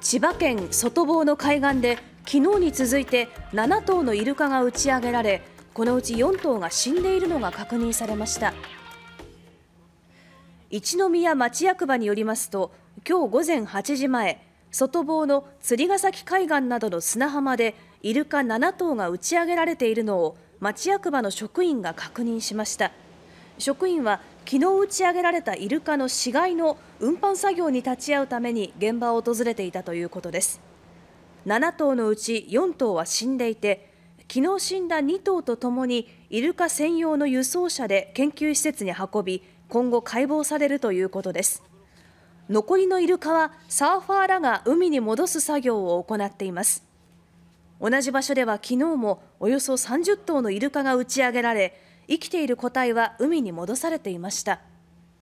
千葉県外房の海岸で昨日に続いて7頭のイルカが打ち上げられこのうち4頭が死んでいるのが確認されました一宮町役場によりますと今日午前8時前外房の釣ヶ崎海岸などの砂浜でイルカ7頭が打ち上げられているのを町役場の職員が確認しました。職員は昨日打ち上げられたイルカの死骸の運搬作業に立ち会うために現場を訪れていたということです7頭のうち4頭は死んでいて昨日死んだ2頭とともにイルカ専用の輸送車で研究施設に運び今後解剖されるということです残りのイルカはサーファーらが海に戻す作業を行っています同じ場所では昨日もおよそ30頭のイルカが打ち上げられ生きている個体は海に戻されていました。